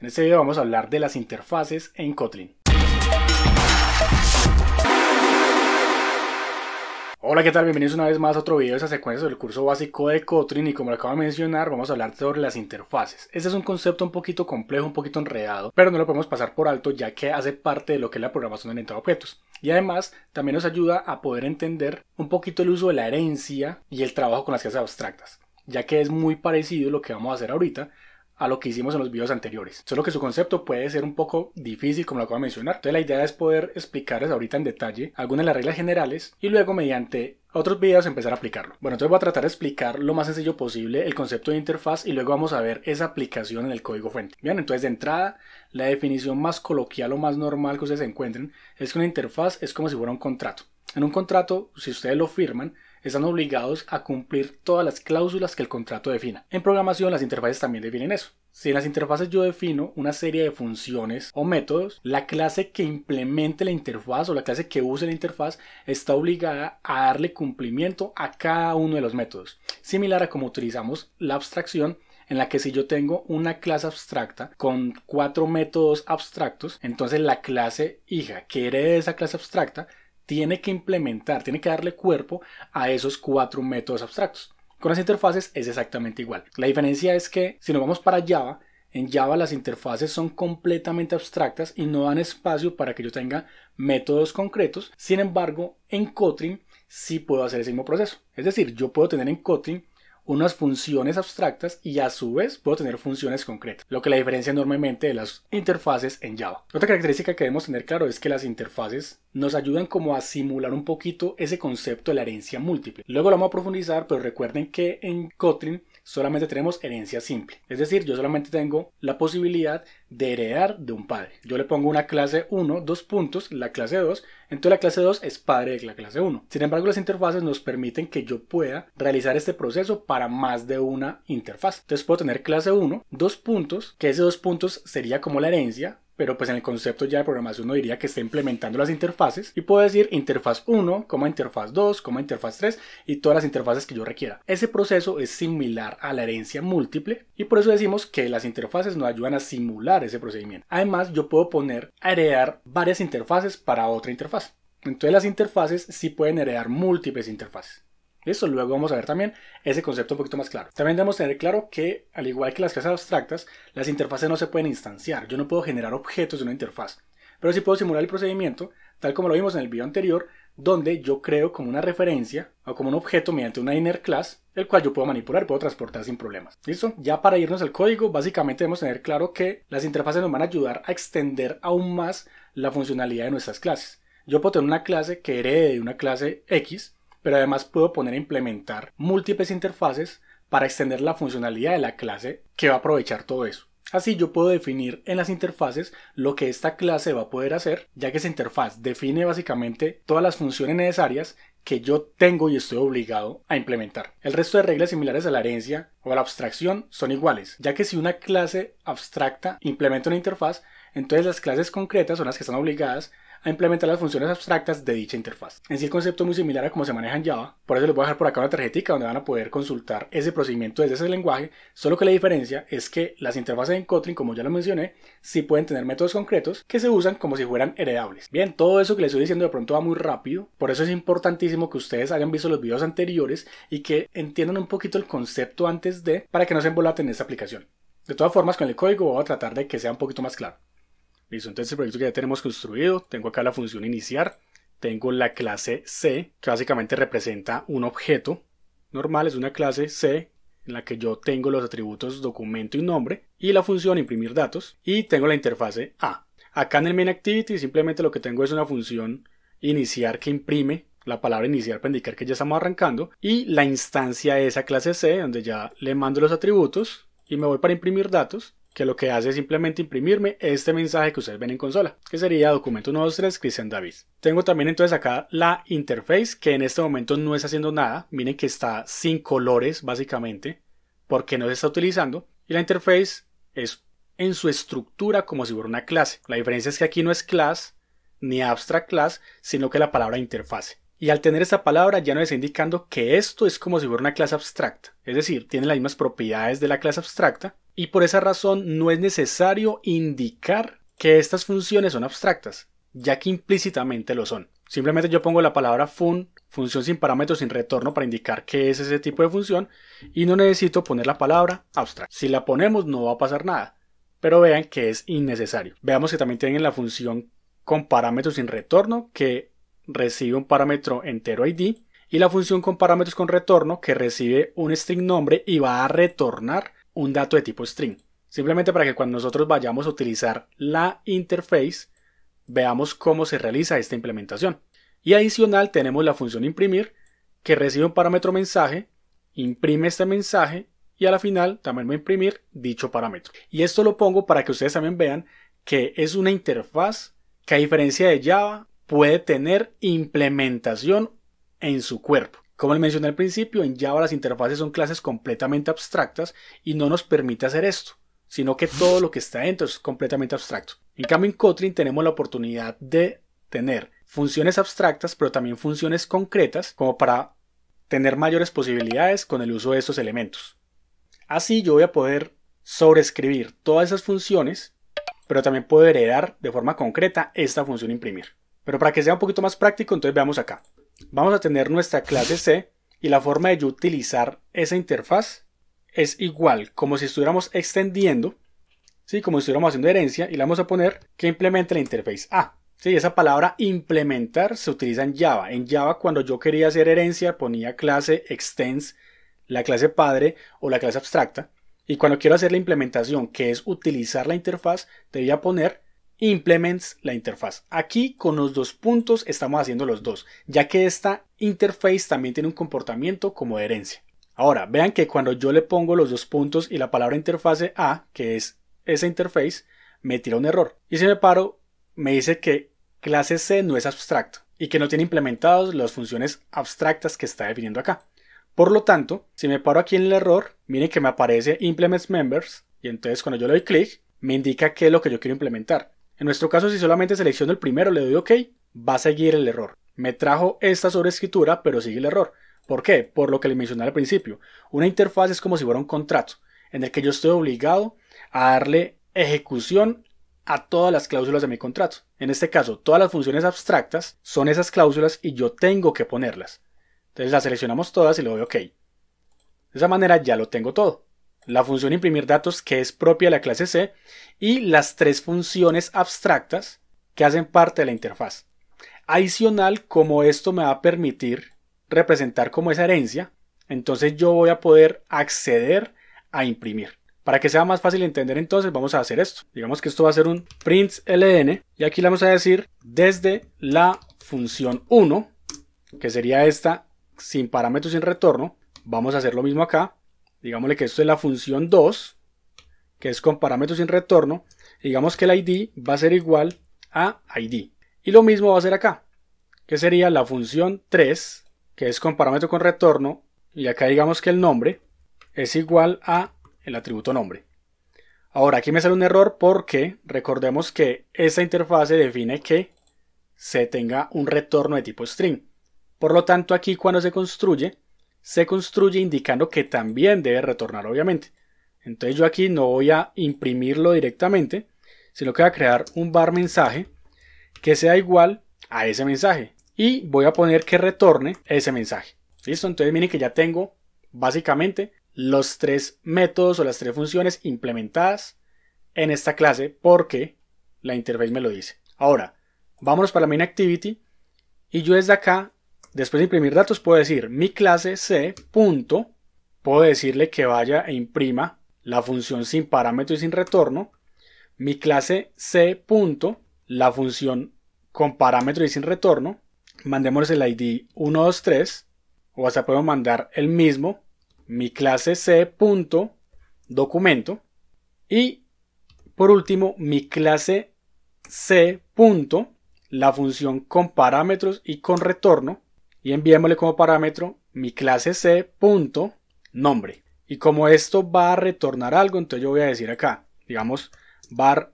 En este video vamos a hablar de las interfaces en Kotlin. Hola, ¿qué tal? Bienvenidos una vez más a otro video de esa secuencia del curso básico de Kotlin y como lo acabo de mencionar, vamos a hablar sobre las interfaces. Este es un concepto un poquito complejo, un poquito enredado, pero no lo podemos pasar por alto ya que hace parte de lo que es la programación orientada a objetos. Y además, también nos ayuda a poder entender un poquito el uso de la herencia y el trabajo con las clases abstractas, ya que es muy parecido lo que vamos a hacer ahorita, a lo que hicimos en los videos anteriores. Solo que su concepto puede ser un poco difícil como lo acabo de mencionar. Entonces la idea es poder explicarles ahorita en detalle algunas de las reglas generales y luego mediante otros videos empezar a aplicarlo. Bueno, entonces voy a tratar de explicar lo más sencillo posible el concepto de interfaz y luego vamos a ver esa aplicación en el código fuente. Bien, entonces de entrada, la definición más coloquial o más normal que ustedes encuentren es que una interfaz es como si fuera un contrato. En un contrato, si ustedes lo firman, están obligados a cumplir todas las cláusulas que el contrato defina. En programación las interfaces también definen eso. Si en las interfaces yo defino una serie de funciones o métodos, la clase que implemente la interfaz o la clase que use la interfaz está obligada a darle cumplimiento a cada uno de los métodos, similar a como utilizamos la abstracción en la que si yo tengo una clase abstracta con cuatro métodos abstractos, entonces la clase hija que herede esa clase abstracta tiene que implementar, tiene que darle cuerpo a esos cuatro métodos abstractos. Con las interfaces es exactamente igual. La diferencia es que si nos vamos para Java, en Java las interfaces son completamente abstractas y no dan espacio para que yo tenga métodos concretos. Sin embargo, en Kotlin sí puedo hacer ese mismo proceso. Es decir, yo puedo tener en Kotlin unas funciones abstractas y a su vez puedo tener funciones concretas, lo que la diferencia enormemente de las interfaces en Java. Otra característica que debemos tener claro es que las interfaces nos ayudan como a simular un poquito ese concepto de la herencia múltiple. Luego lo vamos a profundizar, pero recuerden que en Kotlin solamente tenemos herencia simple. Es decir, yo solamente tengo la posibilidad de heredar de un padre. Yo le pongo una clase 1, dos puntos, la clase 2, entonces la clase 2 es padre de la clase 1. Sin embargo, las interfaces nos permiten que yo pueda realizar este proceso para más de una interfaz. Entonces puedo tener clase 1, dos puntos, que ese dos puntos sería como la herencia, pero pues en el concepto ya de programación uno diría que está implementando las interfaces y puedo decir interfaz 1, interfaz 2, interfaz 3 y todas las interfaces que yo requiera. Ese proceso es similar a la herencia múltiple y por eso decimos que las interfaces nos ayudan a simular ese procedimiento. Además, yo puedo poner a heredar varias interfaces para otra interfaz. Entonces las interfaces sí pueden heredar múltiples interfaces. Listo, luego vamos a ver también ese concepto un poquito más claro. También debemos tener claro que, al igual que las clases abstractas, las interfaces no se pueden instanciar. Yo no puedo generar objetos de una interfaz, pero sí puedo simular el procedimiento, tal como lo vimos en el video anterior, donde yo creo como una referencia o como un objeto mediante una inner class, el cual yo puedo manipular, puedo transportar sin problemas. ¿Listo? Ya para irnos al código, básicamente debemos tener claro que las interfaces nos van a ayudar a extender aún más la funcionalidad de nuestras clases. Yo puedo tener una clase que herede de una clase X, pero además puedo poner a implementar múltiples interfaces para extender la funcionalidad de la clase que va a aprovechar todo eso. Así yo puedo definir en las interfaces lo que esta clase va a poder hacer, ya que esa interfaz define básicamente todas las funciones necesarias que yo tengo y estoy obligado a implementar. El resto de reglas similares a la herencia o a la abstracción son iguales, ya que si una clase abstracta implementa una interfaz, entonces las clases concretas son las que están obligadas a implementar las funciones abstractas de dicha interfaz. En sí el concepto es muy similar a cómo se maneja en Java, por eso les voy a dejar por acá una tarjetita donde van a poder consultar ese procedimiento desde ese lenguaje, solo que la diferencia es que las interfaces en Kotlin, como ya lo mencioné, sí pueden tener métodos concretos que se usan como si fueran heredables. Bien, todo eso que les estoy diciendo de pronto va muy rápido, por eso es importantísimo que ustedes hayan visto los videos anteriores y que entiendan un poquito el concepto antes de, para que no se embolaten en esta aplicación. De todas formas, con el código voy a tratar de que sea un poquito más claro. Listo, entonces el proyecto que ya tenemos construido, tengo acá la función iniciar, tengo la clase C, que básicamente representa un objeto normal, es una clase C en la que yo tengo los atributos documento y nombre, y la función imprimir datos, y tengo la interfase A. Acá en el MainActivity activity simplemente lo que tengo es una función iniciar que imprime la palabra iniciar para indicar que ya estamos arrancando y la instancia de esa clase C donde ya le mando los atributos y me voy para imprimir datos que lo que hace es simplemente imprimirme este mensaje que ustedes ven en consola, que sería documento 123 Cristian David. Tengo también entonces acá la interface que en este momento no está haciendo nada, miren que está sin colores básicamente, porque no se está utilizando, y la interface es en su estructura como si fuera una clase. La diferencia es que aquí no es class ni abstract class, sino que la palabra interfase. Y al tener esta palabra ya nos está indicando que esto es como si fuera una clase abstracta, es decir, tiene las mismas propiedades de la clase abstracta, y por esa razón no es necesario indicar que estas funciones son abstractas, ya que implícitamente lo son. Simplemente yo pongo la palabra fun, función sin parámetros, sin retorno, para indicar qué es ese tipo de función, y no necesito poner la palabra abstract. Si la ponemos no va a pasar nada, pero vean que es innecesario. Veamos que también tienen la función con parámetros sin retorno, que recibe un parámetro entero ID, y la función con parámetros con retorno, que recibe un string nombre y va a retornar un dato de tipo string. Simplemente para que cuando nosotros vayamos a utilizar la interface, veamos cómo se realiza esta implementación. Y adicional tenemos la función imprimir, que recibe un parámetro mensaje, imprime este mensaje y a la final también va a imprimir dicho parámetro. Y esto lo pongo para que ustedes también vean que es una interfaz que a diferencia de Java puede tener implementación en su cuerpo. Como le mencioné al principio, en Java las interfaces son clases completamente abstractas y no nos permite hacer esto, sino que todo lo que está dentro es completamente abstracto. En cambio, en Kotlin tenemos la oportunidad de tener funciones abstractas, pero también funciones concretas, como para tener mayores posibilidades con el uso de estos elementos. Así yo voy a poder sobreescribir todas esas funciones, pero también puedo heredar de forma concreta esta función imprimir. Pero para que sea un poquito más práctico, entonces veamos acá. Vamos a tener nuestra clase C y la forma de yo utilizar esa interfaz es igual, como si estuviéramos extendiendo, ¿sí? como si estuviéramos haciendo herencia, y la vamos a poner que implemente la interface A. ¿sí? Esa palabra implementar se utiliza en Java. En Java, cuando yo quería hacer herencia, ponía clase extends, la clase padre o la clase abstracta. Y cuando quiero hacer la implementación, que es utilizar la interfaz, a poner Implements la interfaz. Aquí con los dos puntos estamos haciendo los dos, ya que esta interface también tiene un comportamiento como herencia. Ahora, vean que cuando yo le pongo los dos puntos y la palabra interfase A, que es esa interface, me tira un error. Y si me paro, me dice que clase C no es abstracto y que no tiene implementados las funciones abstractas que está definiendo acá. Por lo tanto, si me paro aquí en el error, miren que me aparece Implements Members y entonces cuando yo le doy clic, me indica qué es lo que yo quiero implementar. En nuestro caso, si solamente selecciono el primero, le doy OK, va a seguir el error. Me trajo esta sobreescritura, pero sigue el error. ¿Por qué? Por lo que le mencioné al principio. Una interfaz es como si fuera un contrato, en el que yo estoy obligado a darle ejecución a todas las cláusulas de mi contrato. En este caso, todas las funciones abstractas son esas cláusulas y yo tengo que ponerlas. Entonces las seleccionamos todas y le doy OK. De esa manera ya lo tengo todo la función imprimir datos que es propia de la clase C y las tres funciones abstractas que hacen parte de la interfaz. Adicional, como esto me va a permitir representar como esa herencia, entonces yo voy a poder acceder a imprimir. Para que sea más fácil entender entonces vamos a hacer esto. Digamos que esto va a ser un println y aquí le vamos a decir desde la función 1, que sería esta sin parámetros sin retorno, vamos a hacer lo mismo acá, digámosle que esto es la función 2, que es con parámetros sin retorno, digamos que el id va a ser igual a id. Y lo mismo va a ser acá, que sería la función 3, que es con parámetro con retorno, y acá digamos que el nombre es igual a el atributo nombre. Ahora aquí me sale un error porque recordemos que esta interfase define que se tenga un retorno de tipo string. Por lo tanto aquí cuando se construye se construye indicando que también debe retornar, obviamente. Entonces yo aquí no voy a imprimirlo directamente, sino que voy a crear un bar mensaje que sea igual a ese mensaje. Y voy a poner que retorne ese mensaje. ¿Listo? Entonces miren que ya tengo básicamente los tres métodos o las tres funciones implementadas en esta clase porque la interface me lo dice. Ahora, vámonos para la main activity y yo desde acá Después de imprimir datos puedo decir mi clase C. Punto, puedo decirle que vaya e imprima la función sin parámetro y sin retorno. Mi clase C. Punto, la función con parámetro y sin retorno. Mandemos el ID 123 o hasta puedo mandar el mismo mi clase C. Punto, documento y por último mi clase C. Punto, la función con parámetros y con retorno y enviémosle como parámetro mi clase C punto nombre. Y como esto va a retornar algo, entonces yo voy a decir acá, digamos, var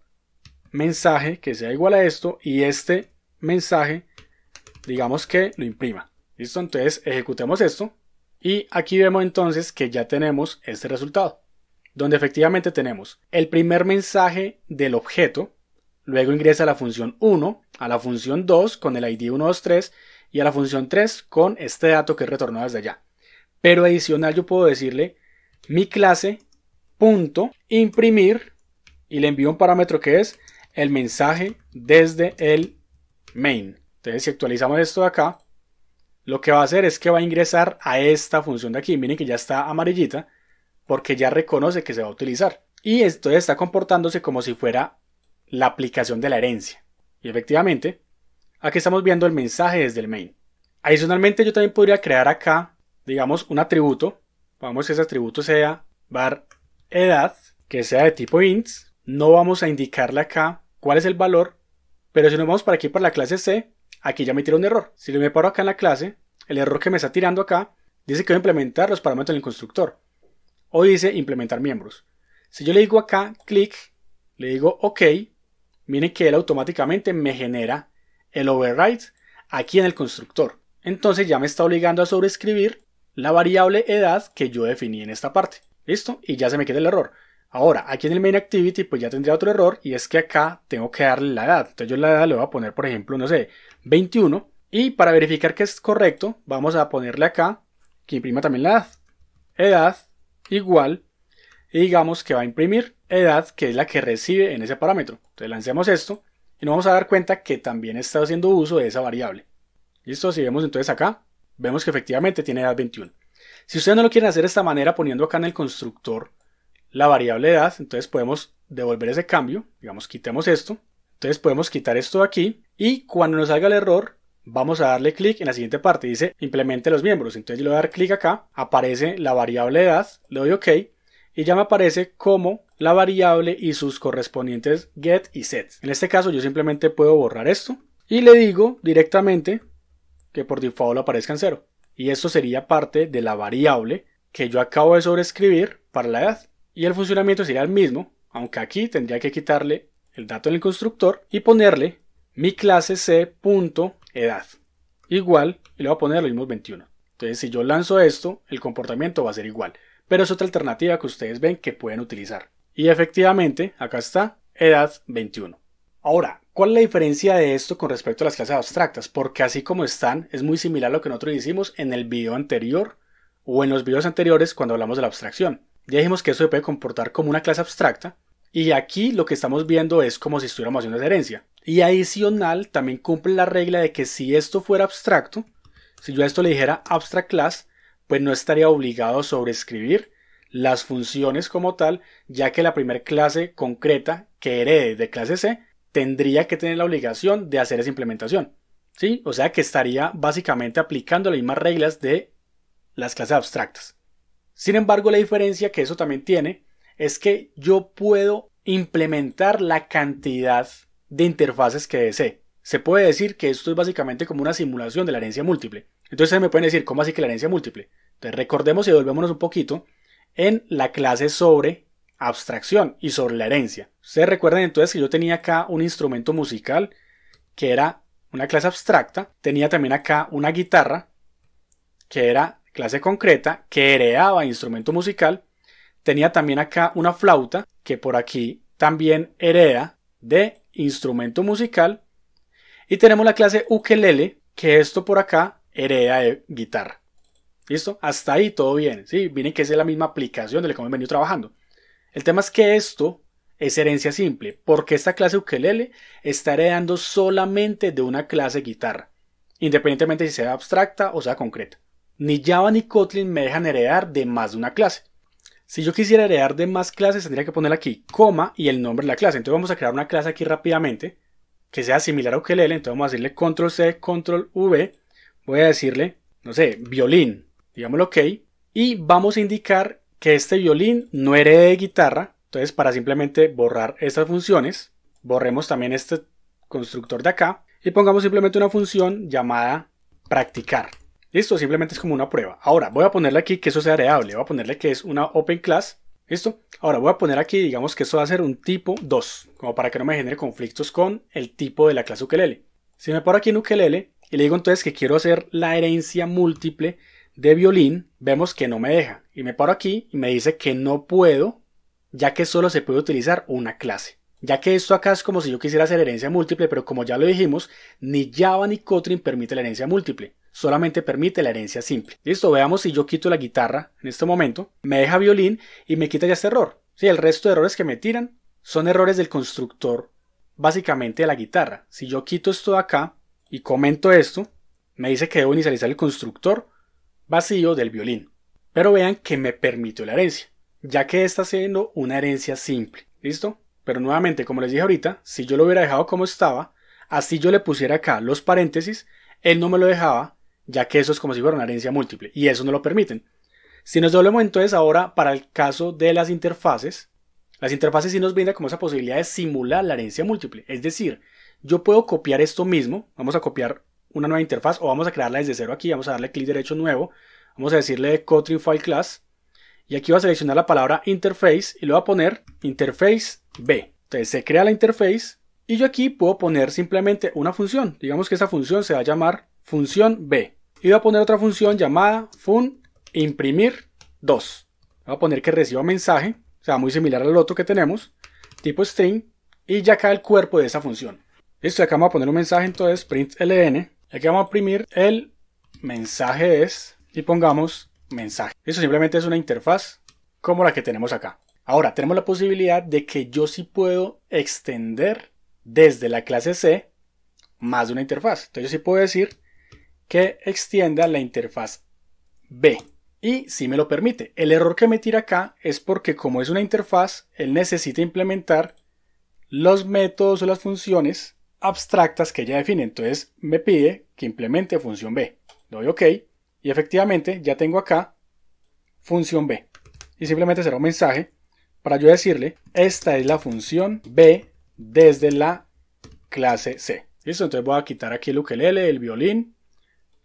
mensaje que sea igual a esto y este mensaje, digamos que lo imprima. ¿Listo? Entonces ejecutemos esto y aquí vemos entonces que ya tenemos este resultado, donde efectivamente tenemos el primer mensaje del objeto, luego ingresa a la función 1 a la función 2 con el ID 123 y a la función 3 con este dato que retornó desde allá. Pero adicional yo puedo decirle mi clase punto imprimir y le envío un parámetro que es el mensaje desde el main. Entonces si actualizamos esto de acá, lo que va a hacer es que va a ingresar a esta función de aquí. Miren que ya está amarillita porque ya reconoce que se va a utilizar. Y esto está comportándose como si fuera la aplicación de la herencia. Y efectivamente, Aquí estamos viendo el mensaje desde el main. Adicionalmente yo también podría crear acá, digamos, un atributo. Vamos que ese atributo sea var edad, que sea de tipo int. No vamos a indicarle acá cuál es el valor, pero si nos vamos para aquí para la clase C, aquí ya me tira un error. Si me paro acá en la clase, el error que me está tirando acá dice que voy a implementar los parámetros del constructor. O dice implementar miembros. Si yo le digo acá clic, le digo OK, miren que él automáticamente me genera el override aquí en el constructor. Entonces ya me está obligando a sobreescribir la variable edad que yo definí en esta parte. ¿Listo? Y ya se me queda el error. Ahora, aquí en el main activity pues ya tendría otro error y es que acá tengo que darle la edad. Entonces yo la edad le voy a poner, por ejemplo, no sé, 21. Y para verificar que es correcto, vamos a ponerle acá que imprima también la edad. Edad igual y digamos que va a imprimir edad que es la que recibe en ese parámetro. Entonces lancemos esto y nos vamos a dar cuenta que también está haciendo uso de esa variable. ¿Listo? Si vemos entonces acá, vemos que efectivamente tiene edad 21. Si ustedes no lo quieren hacer de esta manera poniendo acá en el constructor la variable edad, entonces podemos devolver ese cambio, digamos quitemos esto, entonces podemos quitar esto de aquí y cuando nos salga el error vamos a darle clic en la siguiente parte, dice implemente los miembros, entonces le voy a dar clic acá, aparece la variable edad, le doy ok y ya me aparece como la variable y sus correspondientes get y set. En este caso yo simplemente puedo borrar esto y le digo directamente que por default aparezca en cero. Y esto sería parte de la variable que yo acabo de sobreescribir para la edad. Y el funcionamiento sería el mismo, aunque aquí tendría que quitarle el dato del constructor y ponerle mi clase c.edad. Igual, y le voy a poner lo mismo 21. Entonces, si yo lanzo esto, el comportamiento va a ser igual pero es otra alternativa que ustedes ven que pueden utilizar. Y efectivamente, acá está, edad 21. Ahora, ¿cuál es la diferencia de esto con respecto a las clases abstractas? Porque así como están, es muy similar a lo que nosotros hicimos en el video anterior o en los videos anteriores cuando hablamos de la abstracción. Ya dijimos que eso se puede comportar como una clase abstracta y aquí lo que estamos viendo es como si estuviéramos haciendo una herencia. Y adicional también cumple la regla de que si esto fuera abstracto, si yo a esto le dijera abstract class, pues no estaría obligado a sobreescribir las funciones como tal, ya que la primera clase concreta que herede de clase C tendría que tener la obligación de hacer esa implementación. ¿Sí? O sea que estaría básicamente aplicando las mismas reglas de las clases abstractas. Sin embargo, la diferencia que eso también tiene es que yo puedo implementar la cantidad de interfaces que desee. Se puede decir que esto es básicamente como una simulación de la herencia múltiple. Entonces me pueden decir, ¿cómo así que la herencia múltiple? Entonces recordemos y volvémonos un poquito en la clase sobre abstracción y sobre la herencia. Ustedes recuerden entonces que yo tenía acá un instrumento musical que era una clase abstracta, tenía también acá una guitarra que era clase concreta, que heredaba instrumento musical, tenía también acá una flauta que por aquí también hereda de instrumento musical y tenemos la clase ukelele que esto por acá hereda de guitar. ¿Listo? Hasta ahí todo bien. Sí, Viene que es la misma aplicación de la que hemos venido trabajando. El tema es que esto es herencia simple, porque esta clase ukelele está heredando solamente de una clase guitarra, independientemente si sea abstracta o sea concreta. Ni Java ni Kotlin me dejan heredar de más de una clase. Si yo quisiera heredar de más clases, tendría que poner aquí coma y el nombre de la clase. Entonces vamos a crear una clase aquí rápidamente que sea similar a ukelele. Entonces vamos a decirle control C, control V voy a decirle, no sé, violín, digámoslo ok, y vamos a indicar que este violín no herede de guitarra, entonces para simplemente borrar estas funciones, borremos también este constructor de acá y pongamos simplemente una función llamada practicar. Listo, simplemente es como una prueba. Ahora voy a ponerle aquí que eso sea heredable, voy a ponerle que es una open class. Listo, ahora voy a poner aquí, digamos que eso va a ser un tipo 2, como para que no me genere conflictos con el tipo de la clase ukelele. Si me pongo aquí en ukelele, y le digo entonces que quiero hacer la herencia múltiple de violín, vemos que no me deja. Y me paro aquí y me dice que no puedo, ya que solo se puede utilizar una clase. Ya que esto acá es como si yo quisiera hacer herencia múltiple, pero como ya lo dijimos, ni Java ni Kotlin permite la herencia múltiple, solamente permite la herencia simple. Listo, veamos si yo quito la guitarra en este momento, me deja violín y me quita ya este error. Si el resto de errores que me tiran son errores del constructor, básicamente de la guitarra. Si yo quito esto de acá, y comento esto, me dice que debo inicializar el constructor vacío del violín. Pero vean que me permitió la herencia, ya que está siendo una herencia simple. ¿Listo? Pero nuevamente, como les dije ahorita, si yo lo hubiera dejado como estaba, así yo le pusiera acá los paréntesis, él no me lo dejaba, ya que eso es como si fuera una herencia múltiple, y eso no lo permiten. Si nos doblemos entonces ahora para el caso de las interfaces, las interfaces sí nos brinda como esa posibilidad de simular la herencia múltiple, es decir, yo puedo copiar esto mismo, vamos a copiar una nueva interfaz o vamos a crearla desde cero aquí, vamos a darle clic derecho nuevo, vamos a decirle Kotlin File Class y aquí va a seleccionar la palabra interface y le voy a poner interface B. Entonces se crea la interface y yo aquí puedo poner simplemente una función, digamos que esa función se va a llamar función B y voy a poner otra función llamada fun imprimir 2. Voy a poner que reciba mensaje, o sea, muy similar al otro que tenemos, tipo string y ya cae el cuerpo de esa función. Listo, acá vamos a poner un mensaje entonces, println. Aquí vamos a imprimir el mensaje es y pongamos mensaje. Eso simplemente es una interfaz como la que tenemos acá. Ahora tenemos la posibilidad de que yo sí puedo extender desde la clase C más de una interfaz. Entonces yo sí puedo decir que extienda la interfaz B. Y si me lo permite, el error que me tira acá es porque como es una interfaz, él necesita implementar los métodos o las funciones abstractas que ella define. Entonces me pide que implemente función B. Doy OK y efectivamente ya tengo acá función B. Y simplemente será un mensaje para yo decirle, esta es la función B desde la clase C. Listo, entonces voy a quitar aquí el ukelele, el violín,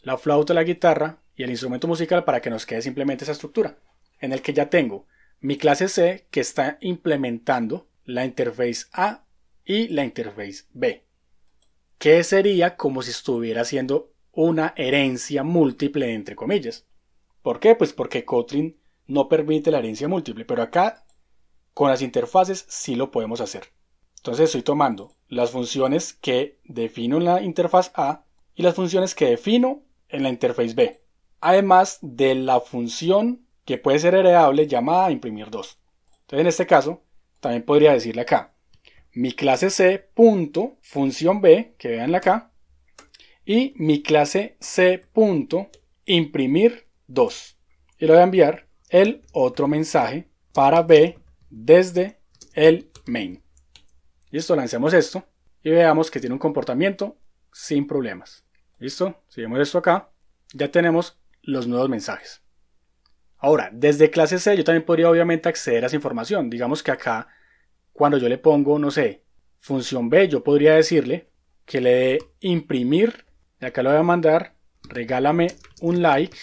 la flauta, la guitarra y el instrumento musical para que nos quede simplemente esa estructura en el que ya tengo mi clase C que está implementando la interface A y la interface B que sería como si estuviera haciendo una herencia múltiple, entre comillas. ¿Por qué? Pues porque Kotlin no permite la herencia múltiple, pero acá con las interfaces sí lo podemos hacer. Entonces estoy tomando las funciones que defino en la interfaz A y las funciones que defino en la interfaz B, además de la función que puede ser heredable llamada imprimir 2. Entonces en este caso también podría decirle acá mi clase C punto función B, que vean acá, y mi clase C punto imprimir 2. Y le voy a enviar el otro mensaje para B desde el main. Listo, lancemos esto y veamos que tiene un comportamiento sin problemas. Listo, si esto acá, ya tenemos los nuevos mensajes. Ahora, desde clase C yo también podría obviamente acceder a esa información. Digamos que acá cuando yo le pongo, no sé, función B, yo podría decirle que le dé imprimir, y acá lo voy a mandar, regálame un like,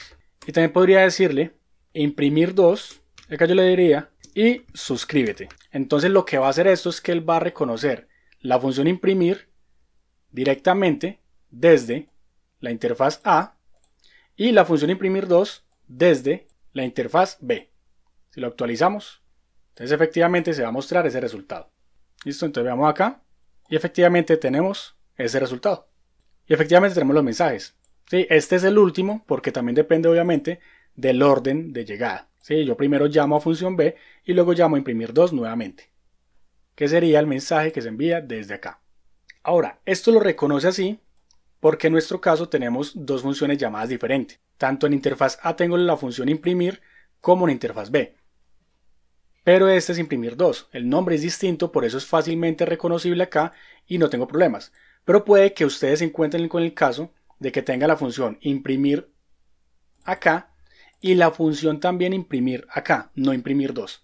y también podría decirle imprimir 2, acá yo le diría, y suscríbete. Entonces lo que va a hacer esto es que él va a reconocer la función imprimir directamente desde la interfaz A y la función imprimir 2 desde la interfaz B. Si lo actualizamos, entonces efectivamente se va a mostrar ese resultado. Listo, entonces veamos acá y efectivamente tenemos ese resultado. Y efectivamente tenemos los mensajes. ¿sí? Este es el último porque también depende obviamente del orden de llegada. ¿sí? Yo primero llamo a función B y luego llamo a imprimir 2 nuevamente, que sería el mensaje que se envía desde acá. Ahora, esto lo reconoce así porque en nuestro caso tenemos dos funciones llamadas diferentes. Tanto en interfaz A tengo la función imprimir como en interfaz B pero este es imprimir 2 El nombre es distinto, por eso es fácilmente reconocible acá y no tengo problemas. Pero puede que ustedes se encuentren con el caso de que tenga la función imprimir acá y la función también imprimir acá, no imprimir 2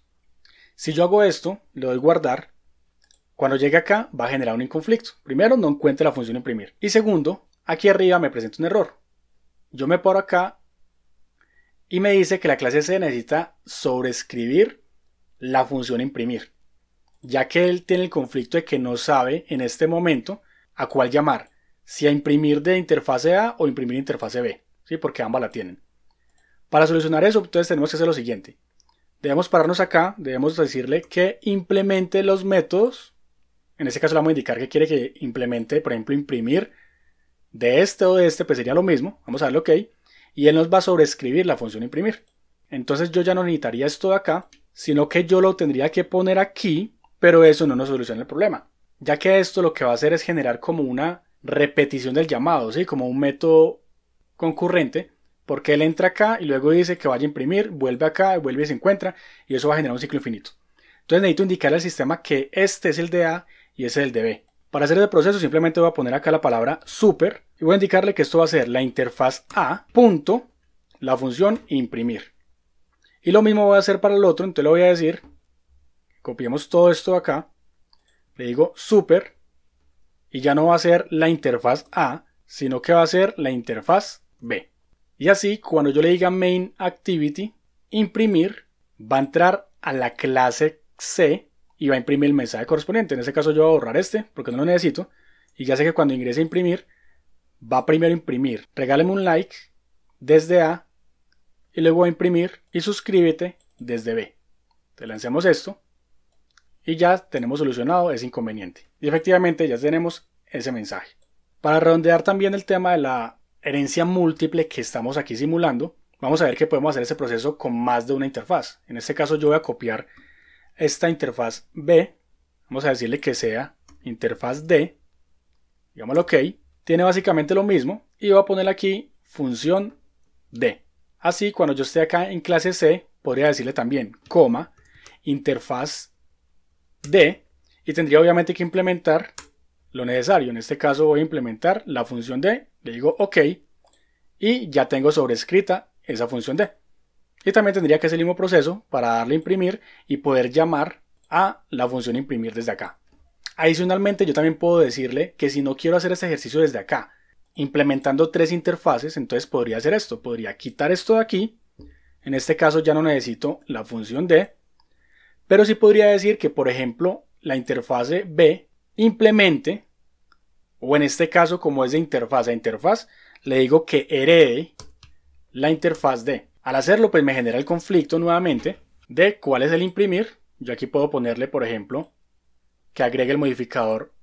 Si yo hago esto, le doy guardar, cuando llegue acá va a generar un inconflicto, Primero, no encuentre la función imprimir. Y segundo, aquí arriba me presenta un error. Yo me paro acá y me dice que la clase C necesita sobreescribir la función imprimir, ya que él tiene el conflicto de que no sabe en este momento a cuál llamar, si a imprimir de interfase A o imprimir interfase B, ¿sí? porque ambas la tienen. Para solucionar eso, entonces tenemos que hacer lo siguiente. Debemos pararnos acá, debemos decirle que implemente los métodos. En este caso le vamos a indicar que quiere que implemente, por ejemplo, imprimir de este o de este, pues sería lo mismo. Vamos a darle OK. Y él nos va a sobreescribir la función imprimir. Entonces yo ya no necesitaría esto de acá, sino que yo lo tendría que poner aquí, pero eso no nos soluciona el problema, ya que esto lo que va a hacer es generar como una repetición del llamado, ¿sí? como un método concurrente, porque él entra acá y luego dice que vaya a imprimir, vuelve acá, vuelve y se encuentra, y eso va a generar un ciclo infinito. Entonces necesito indicarle al sistema que este es el de A y ese es el de B. Para hacer el proceso simplemente voy a poner acá la palabra super y voy a indicarle que esto va a ser la interfaz A punto la función imprimir. Y lo mismo voy a hacer para el otro, entonces le voy a decir, copiemos todo esto acá, le digo super, y ya no va a ser la interfaz A, sino que va a ser la interfaz B. Y así, cuando yo le diga main activity, imprimir, va a entrar a la clase C y va a imprimir el mensaje correspondiente. En este caso yo voy a borrar este, porque no lo necesito, y ya sé que cuando ingrese a imprimir, va primero a imprimir. Regáleme un like desde A y luego a imprimir y suscríbete desde B. Te lancemos esto y ya tenemos solucionado ese inconveniente. Y efectivamente ya tenemos ese mensaje. Para redondear también el tema de la herencia múltiple que estamos aquí simulando, vamos a ver que podemos hacer ese proceso con más de una interfaz. En este caso yo voy a copiar esta interfaz B, vamos a decirle que sea interfaz D, digamos OK, tiene básicamente lo mismo y voy a poner aquí función D. Así, cuando yo esté acá en clase C, podría decirle también coma, interfaz D, y tendría obviamente que implementar lo necesario. En este caso voy a implementar la función D, le digo OK, y ya tengo sobrescrita esa función D. Y también tendría que hacer el mismo proceso para darle imprimir y poder llamar a la función imprimir desde acá. Adicionalmente yo también puedo decirle que si no quiero hacer este ejercicio desde acá, implementando tres interfaces, entonces podría hacer esto. Podría quitar esto de aquí. En este caso ya no necesito la función D. Pero sí podría decir que, por ejemplo, la interfase B implemente, o en este caso como es de interfaz a interfaz, le digo que herede la interfaz D. Al hacerlo, pues me genera el conflicto nuevamente de cuál es el imprimir. Yo aquí puedo ponerle, por ejemplo, que agregue el modificador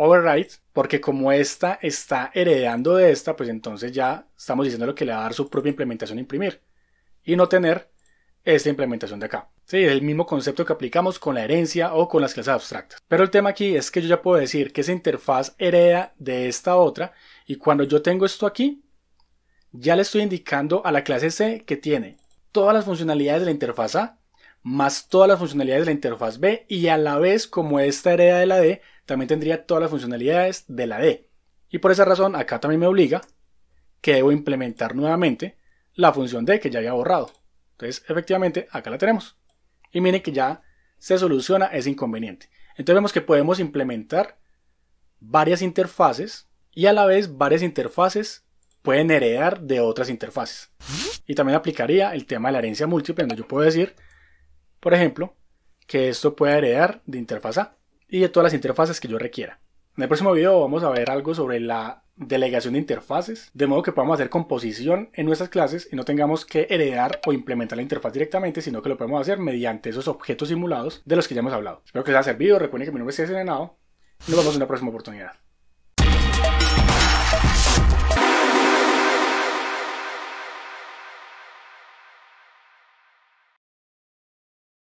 override, porque como esta está heredando de esta, pues entonces ya estamos diciendo lo que le va a dar su propia implementación imprimir y no tener esta implementación de acá. Sí, es el mismo concepto que aplicamos con la herencia o con las clases abstractas. Pero el tema aquí es que yo ya puedo decir que esa interfaz hereda de esta otra y cuando yo tengo esto aquí, ya le estoy indicando a la clase C que tiene todas las funcionalidades de la interfaz A más todas las funcionalidades de la interfaz B y a la vez como esta hereda de la D también tendría todas las funcionalidades de la D. Y por esa razón acá también me obliga que debo implementar nuevamente la función D que ya había borrado. Entonces efectivamente acá la tenemos. Y miren que ya se soluciona ese inconveniente. Entonces vemos que podemos implementar varias interfaces y a la vez varias interfaces pueden heredar de otras interfaces. Y también aplicaría el tema de la herencia múltiple, donde yo puedo decir por ejemplo, que esto pueda heredar de interfaz A y de todas las interfaces que yo requiera. En el próximo video vamos a ver algo sobre la delegación de interfaces, de modo que podamos hacer composición en nuestras clases y no tengamos que heredar o implementar la interfaz directamente, sino que lo podemos hacer mediante esos objetos simulados de los que ya hemos hablado. Espero que les haya servido, recuerden que mi nombre es César nos vemos en una próxima oportunidad.